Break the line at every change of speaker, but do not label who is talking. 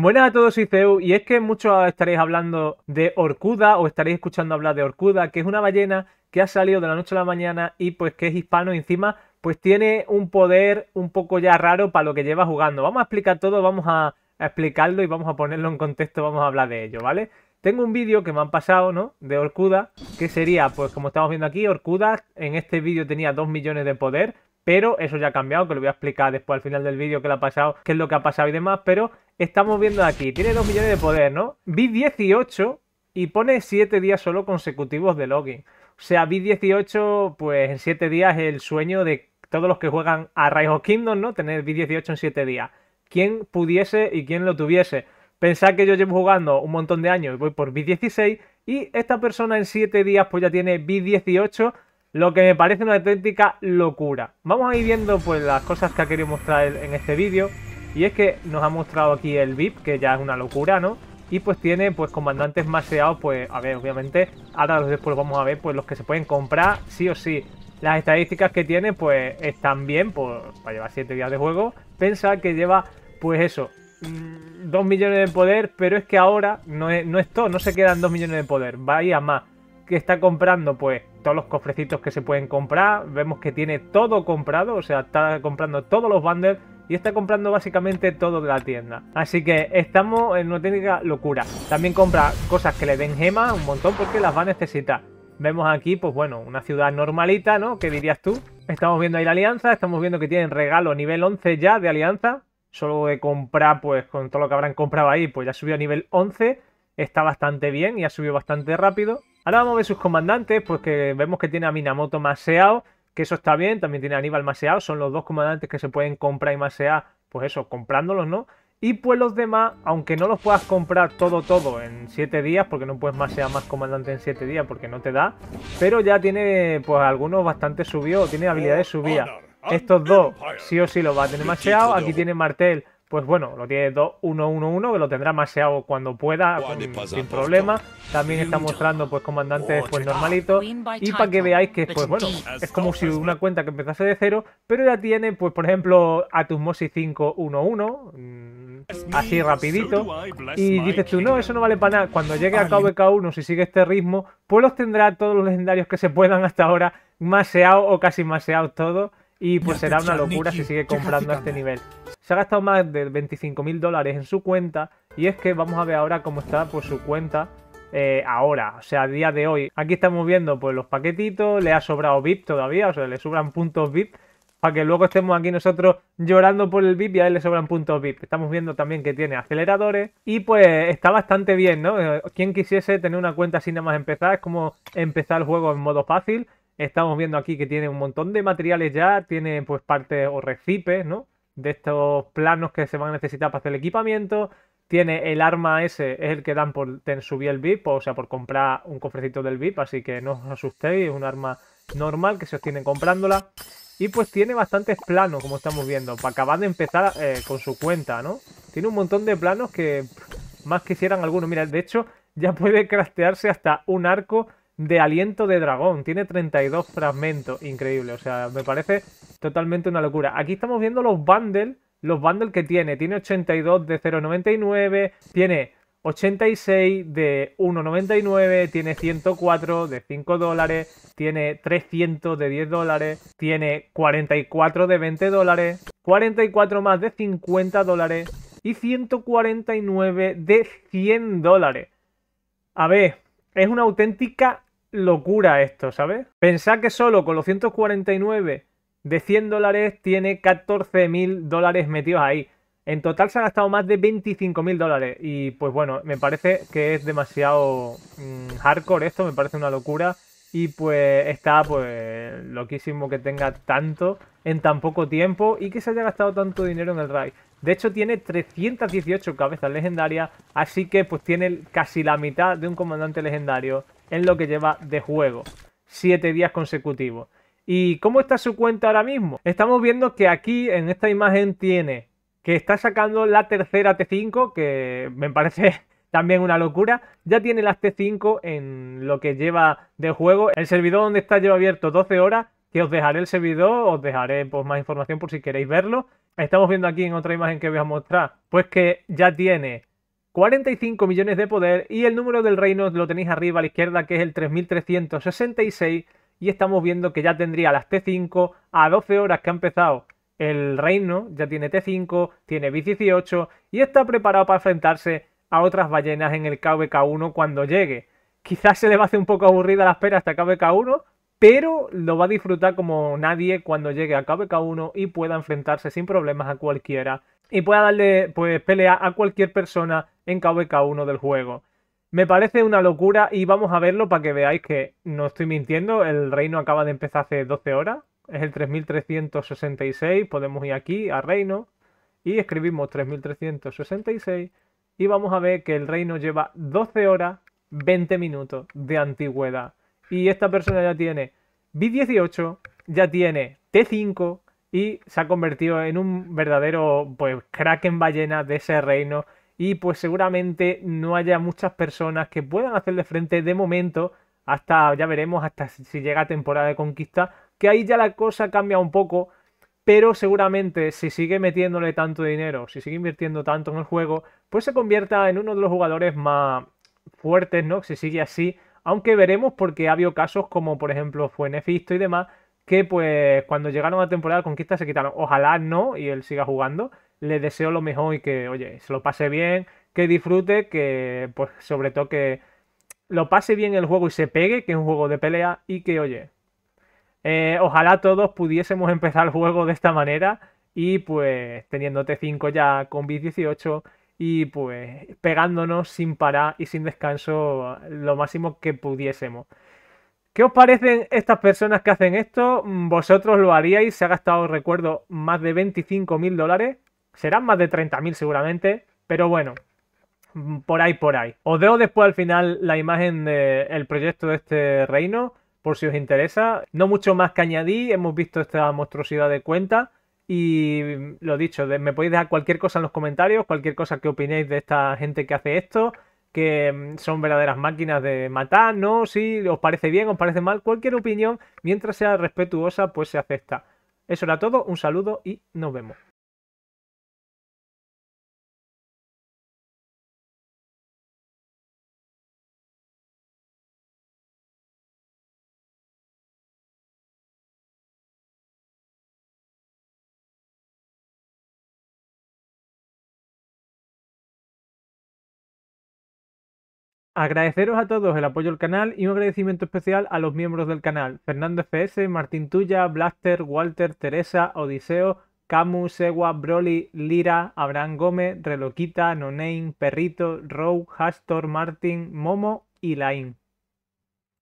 Buenas a todos, soy Ceu, y es que muchos estaréis hablando de Orcuda o estaréis escuchando hablar de Orcuda, que es una ballena que ha salido de la noche a la mañana y pues que es hispano y encima pues tiene un poder un poco ya raro para lo que lleva jugando. Vamos a explicar todo, vamos a, explicarlo y vamos a ponerlo en contexto, vamos a hablar de ello, ¿vale? Tengo un vídeo que me han pasado, ¿no? De Orcuda, que sería, pues como estamos viendo aquí, Orcuda en este vídeo tenía 2 millones de poder, pero eso ya ha cambiado, que lo voy a explicar después al final del vídeo que le ha pasado, qué es lo que ha pasado y demás, pero estamos viendo aquí, tiene 2 millones de poder, ¿no? b 18 y pone 7 días solo consecutivos de login. O sea, vi 18, pues en 7 días es el sueño de todos los que juegan a Rise of Kingdom, ¿no? Tener b 18 en 7 días. ¿Quién pudiese y quién lo tuviese. Pensad que yo llevo jugando un montón de años y voy por b 16 y esta persona en 7 días pues ya tiene b 18 lo que me parece una auténtica locura. Vamos a ir viendo pues las cosas que ha querido mostrar en este vídeo. Y es que nos ha mostrado aquí el VIP, que ya es una locura, ¿no? Y pues tiene pues comandantes maseados, pues a ver, obviamente, ahora después vamos a ver pues los que se pueden comprar sí o sí. Las estadísticas que tiene pues están bien, pues para llevar 7 días de juego. Pensar que lleva pues eso, 2 mm, millones de poder, pero es que ahora no es, no es todo, no se quedan 2 millones de poder, va a a más. Que está comprando, pues, todos los cofrecitos que se pueden comprar. Vemos que tiene todo comprado, o sea, está comprando todos los bundles y está comprando básicamente todo de la tienda. Así que estamos en una técnica locura. También compra cosas que le den gemas un montón porque las va a necesitar. Vemos aquí, pues bueno, una ciudad normalita, ¿no? ¿Qué dirías tú? Estamos viendo ahí la alianza, estamos viendo que tienen regalo nivel 11 ya de alianza. Solo de comprar, pues con todo lo que habrán comprado ahí, pues ya subió a nivel 11. Está bastante bien y ha subido bastante rápido. Ahora vamos a ver sus comandantes, pues que vemos que tiene a Minamoto maseado que eso está bien, también tiene Aníbal Maseado, son los dos comandantes que se pueden comprar y masear, pues eso, comprándolos, ¿no? Y pues los demás, aunque no los puedas comprar todo todo en 7 días, porque no puedes masear más comandante en 7 días porque no te da, pero ya tiene pues algunos bastante subidos, tiene habilidades subidas. Estos dos sí o sí los va a tener maseado, aquí tiene Martel pues bueno, lo tiene 2-1-1-1, que lo tendrá maseado cuando pueda, sin problema. También está mostrando pues comandantes pues normalito. Ah, y para que veáis que, pues bueno, es como si una cuenta que empezase de cero, pero ya tiene, pues por ejemplo, Atusmosis 5-1-1, mm, así rapidito. Y dices tú, no, eso no vale para nada. Cuando llegue a KVK1, si sigue este ritmo, pues los tendrá todos los legendarios que se puedan hasta ahora, maseado o casi maseados todos y pues será una locura si sigue comprando a este nivel. Se ha gastado más de 25.000 mil dólares en su cuenta. Y es que vamos a ver ahora cómo está por pues, su cuenta eh, ahora, o sea, a día de hoy. Aquí estamos viendo pues, los paquetitos, le ha sobrado VIP todavía, o sea, le sobran puntos VIP para que luego estemos aquí nosotros llorando por el VIP y a él le sobran puntos VIP. Estamos viendo también que tiene aceleradores y pues está bastante bien, ¿no? Eh, quien quisiese tener una cuenta sin nada más empezar, es como empezar el juego en modo fácil Estamos viendo aquí que tiene un montón de materiales ya, tiene pues partes o recipes, ¿no? De estos planos que se van a necesitar para hacer el equipamiento. Tiene el arma ese, es el que dan por subir el VIP, o sea, por comprar un cofrecito del VIP, así que no os asustéis, es un arma normal que se obtiene comprándola. Y pues tiene bastantes planos, como estamos viendo, para acabar de empezar eh, con su cuenta, ¿no? Tiene un montón de planos que más quisieran algunos. Mira, de hecho, ya puede craftearse hasta un arco de aliento de dragón. Tiene 32 fragmentos. Increíble. O sea, me parece totalmente una locura. Aquí estamos viendo los bundles. Los bundles que tiene. Tiene 82 de 0.99. Tiene 86 de 1.99. Tiene 104 de 5 dólares. Tiene 300 de 10 dólares. Tiene 44 de 20 dólares. 44 más de 50 dólares. Y 149 de 100 dólares. A ver, es una auténtica locura esto, ¿sabes? Pensad que solo con los 149 de 100 dólares tiene 14 mil dólares metidos ahí. En total se ha gastado más de 25 mil dólares. Y pues bueno, me parece que es demasiado mm, hardcore esto, me parece una locura. Y pues está pues loquísimo que tenga tanto en tan poco tiempo y que se haya gastado tanto dinero en el raid. De hecho tiene 318 cabezas legendarias, así que pues tiene casi la mitad de un comandante legendario en lo que lleva de juego. 7 días consecutivos. ¿Y cómo está su cuenta ahora mismo? Estamos viendo que aquí en esta imagen tiene que está sacando la tercera T5, que me parece también una locura. Ya tiene las T5 en lo que lleva de juego. El servidor donde está lleva abierto 12 horas, que os dejaré el servidor, os dejaré pues, más información por si queréis verlo. Estamos viendo aquí en otra imagen que voy a mostrar, pues que ya tiene 45 millones de poder y el número del reino lo tenéis arriba a la izquierda que es el 3366 y estamos viendo que ya tendría las T5 a 12 horas que ha empezado el reino, ya tiene T5, tiene B18 y está preparado para enfrentarse a otras ballenas en el KBK1 cuando llegue. Quizás se le va a hacer un poco aburrida la espera hasta KBK1, pero lo va a disfrutar como nadie cuando llegue a KBK1 y pueda enfrentarse sin problemas a cualquiera y pueda darle pues, pelea a cualquier persona en KVK1 del juego. Me parece una locura y vamos a verlo para que veáis que no estoy mintiendo, el reino acaba de empezar hace 12 horas, es el 3366, podemos ir aquí a reino y escribimos 3366 y vamos a ver que el reino lleva 12 horas 20 minutos de antigüedad y esta persona ya tiene B18, ya tiene T5, y se ha convertido en un verdadero pues en ballena de ese reino y pues seguramente no haya muchas personas que puedan hacerle frente de momento hasta ya veremos hasta si llega temporada de conquista que ahí ya la cosa cambia un poco pero seguramente si sigue metiéndole tanto dinero, si sigue invirtiendo tanto en el juego, pues se convierta en uno de los jugadores más fuertes, ¿no? Si sigue así, aunque veremos porque ha habido casos como por ejemplo fue Nefisto y demás, que pues cuando llegaron a temporada de conquista se quitaron. Ojalá no y él siga jugando. Le deseo lo mejor y que, oye, se lo pase bien, que disfrute, que pues sobre todo que lo pase bien el juego y se pegue, que es un juego de pelea y que, oye, eh, ojalá todos pudiésemos empezar el juego de esta manera y pues teniendo T5 ya con bis 18 y pues pegándonos sin parar y sin descanso lo máximo que pudiésemos. ¿Qué os parecen estas personas que hacen esto? Mm, ¿Vosotros lo haríais? Se ha gastado, recuerdo, más de 25.000 dólares. Serán más de 30.000 seguramente. Pero bueno, mm, por ahí, por ahí. Os dejo después al final la imagen del proyecto de este reino, por si os interesa. No mucho más que añadir, hemos visto esta monstruosidad de cuenta. Y mm, lo dicho, me podéis dejar cualquier cosa en los comentarios, cualquier cosa que opinéis de esta gente que hace esto que mm, son verdaderas máquinas de matar, no, si os parece bien, os parece mal, cualquier opinión, mientras sea respetuosa, pues se acepta. Eso era todo, un saludo y nos vemos. Agradeceros a todos el apoyo al canal y un agradecimiento especial a los miembros del canal. Fernando FS, Martín Tuya, Blaster, Walter, Teresa, Odiseo, Camus, Segua, Broly, Lira, Abraham Gómez, Reloquita, Nonein, Perrito, Row, Hastor, Martin, Momo y Lain.